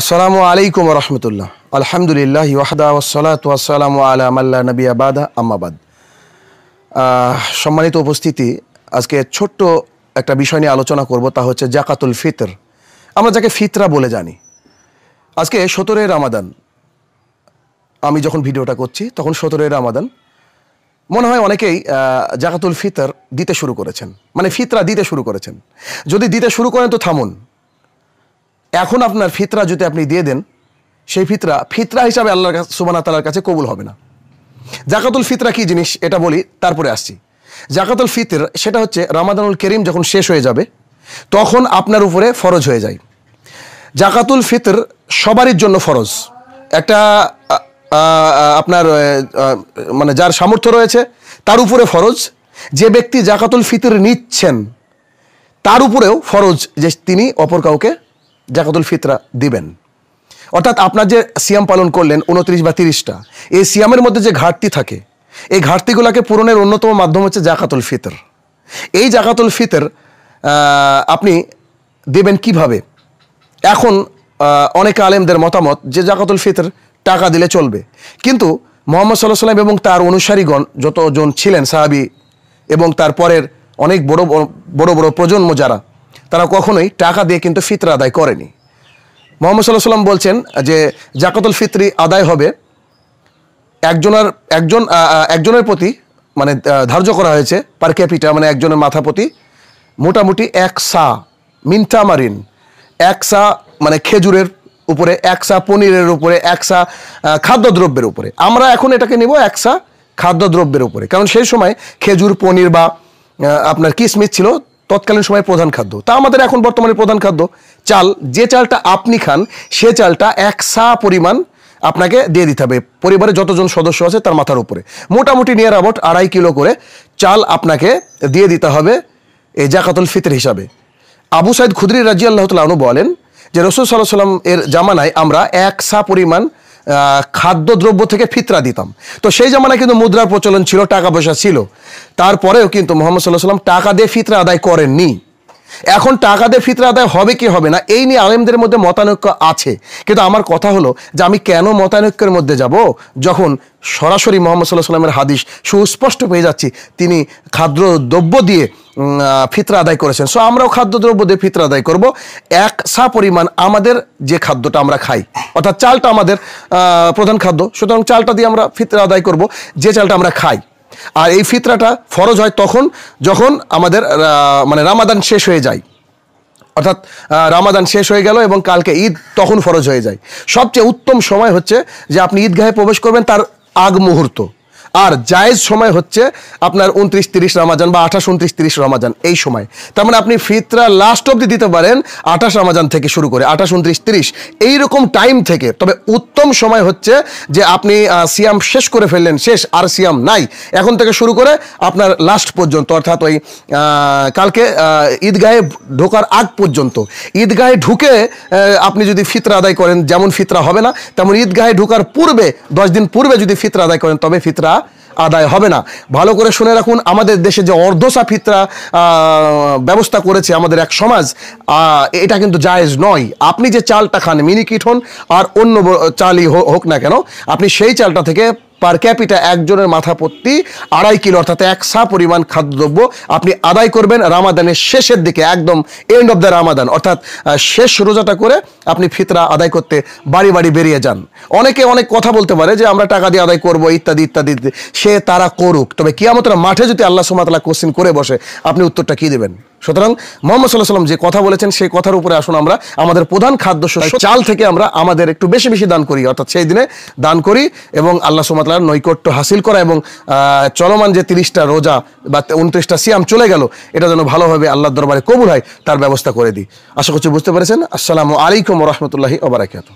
আসসালামু আলাইকুম রহমতুল্লাহ আলহামদুলিল্লাহ ওয়াহদা ওসলাত ওয়াসালাম আলা মাল্লা নবী আবাদা আমাবাদ সম্মানিত উপস্থিতি আজকে ছোট্ট একটা বিষয় নিয়ে আলোচনা করব তা হচ্ছে জাকাতুল ফিতর আমরা যাকে ফিতরা বলে জানি আজকে সতেরোই রামাদান আমি যখন ভিডিওটা করছি তখন সতেরোই রামাদান মনে হয় অনেকেই জাকাতুল ফিতর দিতে শুরু করেছেন মানে ফিতরা দিতে শুরু করেছেন যদি দিতে শুরু করেন তো থামুন এখন আপনার ফিতরা যদি আপনি দিয়ে দেন সেই ফিতরা ফিতরা হিসাবে আল্লাহর কাছে সুবানা তালার কাছে কবুল হবে না জাকাতুল ফিতরা কি জিনিস এটা বলি তারপরে আসছি জাকাতুল ফিতর সেটা হচ্ছে রামাদানুল করিম যখন শেষ হয়ে যাবে তখন আপনার উপরে ফরজ হয়ে যায় জাকাতুল ফিতর সবারই জন্য ফরজ একটা আপনার মানে যার সামর্থ্য রয়েছে তার উপরে ফরজ যে ব্যক্তি জাকাতুল ফিতর নিচ্ছেন তার উপরেও ফরজ যে তিনি অপর কাউকে জাকাতুল ফিতরা দিবেন অর্থাৎ আপনার যে সিয়াম পালন করলেন উনত্রিশ বা তিরিশটা এই সিয়ামের মধ্যে যে ঘাটতি থাকে এই ঘাটতিগুলোকে পূরণের অন্যতম মাধ্যম হচ্ছে জাকাতুল ফিতর এই জাকাতুল ফিতর আপনি দেবেন কিভাবে এখন অনেক আলেমদের মতামত যে জাকাতুল ফিতর টাকা দিলে চলবে কিন্তু মোহাম্মদ সাল্লাহ সাল্লাম এবং তার অনুসারীগণ যতজন ছিলেন সাহাবি এবং তার পরের অনেক বড় বড় বড় প্রজন্ম যারা তারা কখনোই টাকা দিয়ে কিন্তু ফিতরা আদায় করেনি মোহাম্মদ সাল্লাহ সাল্লাম বলছেন যে জাকাতুল ফিতরি আদায় হবে একজনের একজন একজনের প্রতি মানে ধার্য করা হয়েছে পার ক্যাপিটা মানে একজনের মাথা প্রতি মোটামুটি এক সা মিন্টামারিন এক সা মানে খেজুরের উপরে এক সা পনিরের উপরে এক সা খাদ্যদ্রব্যের উপরে আমরা এখন এটাকে নেব এক সা খাদ্যদ্রব্যের উপরে কারণ সেই সময় খেজুর পনির বা আপনার কিশমিশ ছিল তৎকালীন সময়ে প্রধান খাদ্য তা আমাদের এখন বর্তমানে প্রধান খাদ্য চাল যে চালটা আপনি খান সে চালটা এক সা পরিমাণ আপনাকে দিয়ে দিতে হবে পরিবারে যতজন সদস্য আছে তার মাথার উপরে মোটামুটি নিয়ার অ্যাবাউট আড়াই কিলো করে চাল আপনাকে দিয়ে দিতে হবে এই জাকাতুল ফিতর হিসাবে আবু সাইদ খুদরি রাজি আল্লাহ তালু বলেন যে রসুল সাল্লাহ সাল্লাম এর জামানায় আমরা এক সা পরিমাণ খাদ্যদ্রব্য থেকে ফিতরা দিতাম তো সেই জামানায় কিন্তু মুদ্রার প্রচলন ছিল টাকা পয়সা ছিল তারপরেও কিন্তু মোহাম্মদ সাল্লাহ সাল্লাম টাকা দিয়ে ফিতরা আদায় করেননি এখন টাকা দিয়ে ফিতরা আদায় হবে কি হবে না এই নিয়ে আলেমদের মধ্যে মতানৈক্য আছে কিন্তু আমার কথা হলো যে আমি কেন মতানৈক্যের মধ্যে যাব যখন সরাসরি মোহাম্মদ সাল্লাহ সাল্লামের হাদিস সুস্পষ্ট পেয়ে যাচ্ছি তিনি খাদ্য দ্রব্য দিয়ে ফিতরা আদায় করেছেন সো আমরাও খাদ্যদ্রব্য দিয়ে ফিতরা আদায় করব এক সা পরিমাণ আমাদের যে খাদ্যটা আমরা খাই অর্থাৎ চালটা আমাদের প্রধান খাদ্য সুতরাং চালটা দিয়ে আমরা ফিতরা আদায় করব যে চালটা আমরা খাই আর এই ফিতরাটা ফরজ হয় তখন যখন আমাদের মানে রামাদান শেষ হয়ে যায় অর্থাৎ রামাদান শেষ হয়ে গেল এবং কালকে ঈদ তখন ফরজ হয়ে যায় সবচেয়ে উত্তম সময় হচ্ছে যে আপনি ঈদগাহে প্রবেশ করবেন তার আগ মুহূর্ত আর জায়েজ সময় হচ্ছে আপনার উনত্রিশ তিরিশ রামাজান বা আঠাশ উনত্রিশ তিরিশ রামাজান এই সময় তার মানে আপনি ফিতরা লাস্ট অবধি দিতে পারেন আঠাশ রামাজান থেকে শুরু করে আঠাশ উনত্রিশ তিরিশ এইরকম টাইম থেকে তবে উত্তম সময় হচ্ছে যে আপনি সিয়াম শেষ করে ফেললেন শেষ আর সিয়াম নাই এখন থেকে শুরু করে আপনার লাস্ট পর্যন্ত অর্থাৎ ওই কালকে ঈদগাহে ঢোকার আগ পর্যন্ত ঈদগাহে ঢুকে আপনি যদি ফিতরা আদায় করেন যেমন ফিতরা হবে না তেমন ঈদগাহে ঢোকার পূর্বে দশ দিন পূর্বে যদি ফিতরা আদায় করেন তবে ফিতরা আদায় হবে না ভালো করে শুনে রাখুন আমাদের দেশে যে অর্ধসা ফিতরা ব্যবস্থা করেছে আমাদের এক সমাজ এটা কিন্তু জায়েজ নয় আপনি যে চালটা খান মিনিকিট হন আর অন্য চালই হোক না কেন আপনি সেই চালটা থেকে পার ক্যাপিটা একজনের মাথা প্রতি আড়াই কিলো অর্থাৎ এক সা পরিমাণ খাদ্যদ্রব্য আপনি আদায় করবেন রামাদানের শেষের দিকে একদম এন্ড অব দ্য রামাদান অর্থাৎ শেষ রোজাটা করে আপনি ফিতরা আদায় করতে বাড়ি বাড়ি বেরিয়ে যান অনেকে অনেক কথা বলতে পারে যে আমরা টাকা দিয়ে আদায় করবো ইত্যাদি ইত্যাদি সে তারা করুক তবে কিয়ামতরা মাঠে যদি আল্লাহ সুমাতলা কোশ্চিন করে বসে আপনি উত্তরটা কী দেবেন সুতরাং মোহাম্মদ সাল্লাহ সাল্লাম যে কথা বলেছেন সেই কথার উপরে আসুন আমরা আমাদের প্রধান খাদ্য চাল থেকে আমরা আমাদের একটু বেশি বেশি দান করি অর্থাৎ সেই দিনে দান করি এবং আল্লাহ সুমাতার নৈকট্য হাসিল করা এবং চলমান যে তিরিশটা রোজা বা উনত্রিশটা সিয়াম চলে গেল এটা যেন ভালোভাবে আল্লাহর দরবারে কবুল হয় তার ব্যবস্থা করে দিই আশা করছি বুঝতে পেরেছেন আসসালামু আলাইকুম রহমতুল্লাহি ওবরাকাত